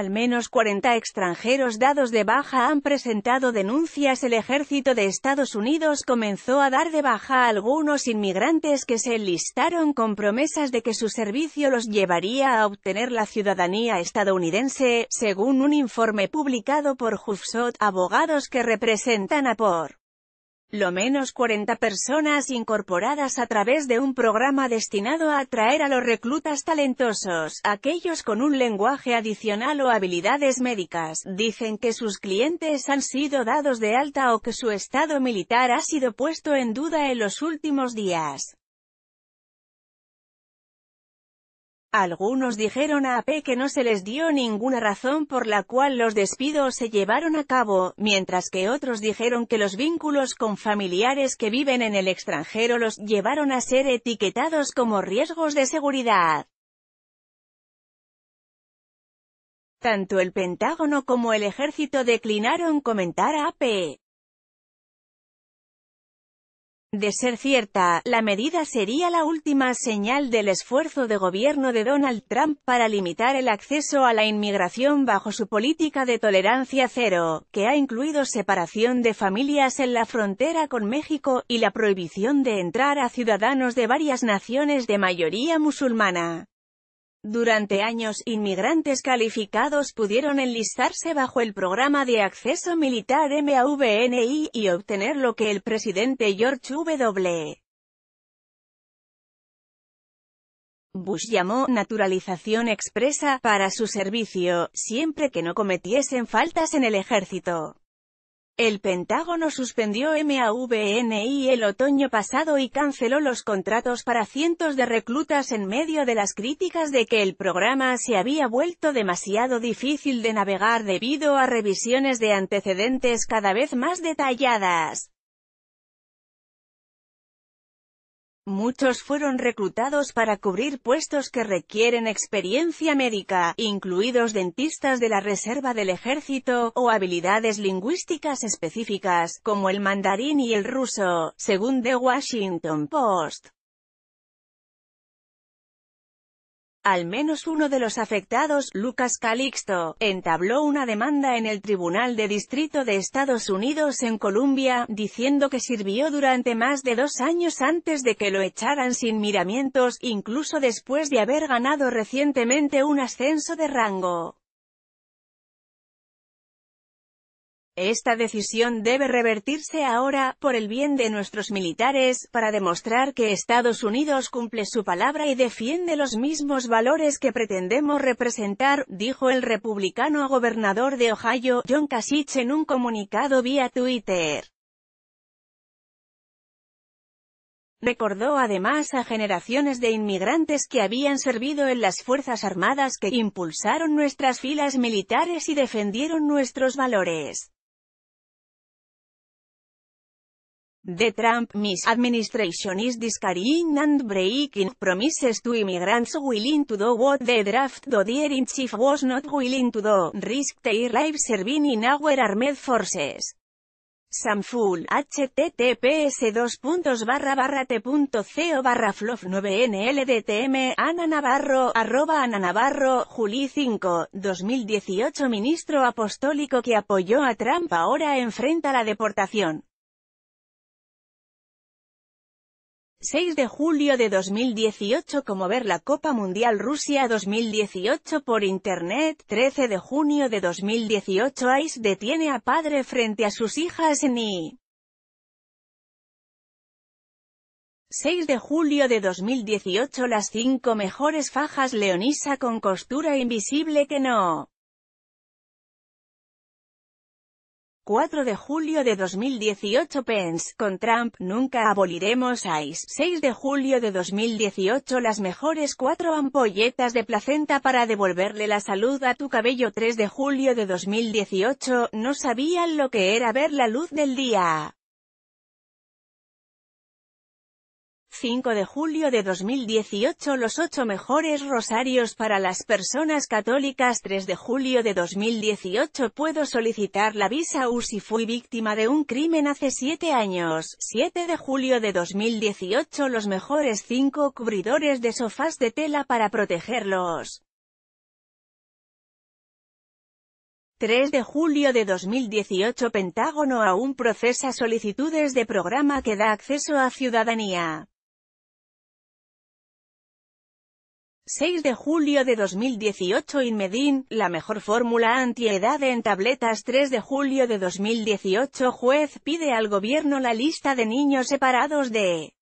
Al menos 40 extranjeros dados de baja han presentado denuncias. El ejército de Estados Unidos comenzó a dar de baja a algunos inmigrantes que se enlistaron con promesas de que su servicio los llevaría a obtener la ciudadanía estadounidense, según un informe publicado por HuffSot, abogados que representan a por lo menos 40 personas incorporadas a través de un programa destinado a atraer a los reclutas talentosos, aquellos con un lenguaje adicional o habilidades médicas, dicen que sus clientes han sido dados de alta o que su estado militar ha sido puesto en duda en los últimos días. Algunos dijeron a AP que no se les dio ninguna razón por la cual los despidos se llevaron a cabo, mientras que otros dijeron que los vínculos con familiares que viven en el extranjero los llevaron a ser etiquetados como riesgos de seguridad. Tanto el Pentágono como el ejército declinaron comentar a AP. De ser cierta, la medida sería la última señal del esfuerzo de gobierno de Donald Trump para limitar el acceso a la inmigración bajo su política de tolerancia cero, que ha incluido separación de familias en la frontera con México, y la prohibición de entrar a ciudadanos de varias naciones de mayoría musulmana. Durante años, inmigrantes calificados pudieron enlistarse bajo el programa de acceso militar MAVNI, y obtener lo que el presidente George W. Bush llamó «naturalización expresa» para su servicio, siempre que no cometiesen faltas en el ejército. El Pentágono suspendió MAVNI el otoño pasado y canceló los contratos para cientos de reclutas en medio de las críticas de que el programa se había vuelto demasiado difícil de navegar debido a revisiones de antecedentes cada vez más detalladas. Muchos fueron reclutados para cubrir puestos que requieren experiencia médica, incluidos dentistas de la Reserva del Ejército, o habilidades lingüísticas específicas, como el mandarín y el ruso, según The Washington Post. Al menos uno de los afectados, Lucas Calixto, entabló una demanda en el Tribunal de Distrito de Estados Unidos en Colombia, diciendo que sirvió durante más de dos años antes de que lo echaran sin miramientos, incluso después de haber ganado recientemente un ascenso de rango. Esta decisión debe revertirse ahora, por el bien de nuestros militares, para demostrar que Estados Unidos cumple su palabra y defiende los mismos valores que pretendemos representar, dijo el republicano gobernador de Ohio, John Kasich en un comunicado vía Twitter. Recordó además a generaciones de inmigrantes que habían servido en las Fuerzas Armadas que impulsaron nuestras filas militares y defendieron nuestros valores. The Trump Miss administration is discarrying and breaking promises to immigrants willing to do what the draft dear in chief was not willing to do, risk their lives serving in our armed forces. Samful, https 2 barra barra t.co barra flof 9nldtm, Ana Navarro, arroba Ana Juli 5, 2018 Ministro apostólico que apoyó a Trump ahora enfrenta la deportación. 6 de julio de 2018 como ver la Copa Mundial Rusia 2018 por Internet, 13 de junio de 2018 ICE detiene a padre frente a sus hijas en 6 de julio de 2018 Las 5 mejores fajas Leonisa con costura invisible que no. 4 de julio de 2018 Pence, con Trump, nunca aboliremos ICE. 6 de julio de 2018 Las mejores 4 ampolletas de placenta para devolverle la salud a tu cabello 3 de julio de 2018, no sabían lo que era ver la luz del día. 5 de julio de 2018 Los 8 mejores rosarios para las personas católicas 3 de julio de 2018 Puedo solicitar la visa U si fui víctima de un crimen hace 7 años 7 de julio de 2018 Los mejores 5 cubridores de sofás de tela para protegerlos 3 de julio de 2018 Pentágono aún procesa solicitudes de programa que da acceso a ciudadanía. 6 de julio de 2018 Inmedin, la mejor fórmula antiedad en tabletas 3 de julio de 2018 Juez pide al gobierno la lista de niños separados de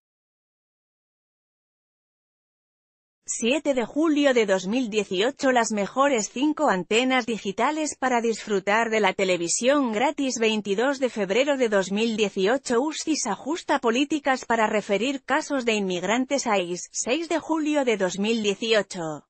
7 de julio de 2018 las mejores 5 antenas digitales para disfrutar de la televisión gratis 22 de febrero de 2018 USCIS ajusta políticas para referir casos de inmigrantes a IS 6 de julio de 2018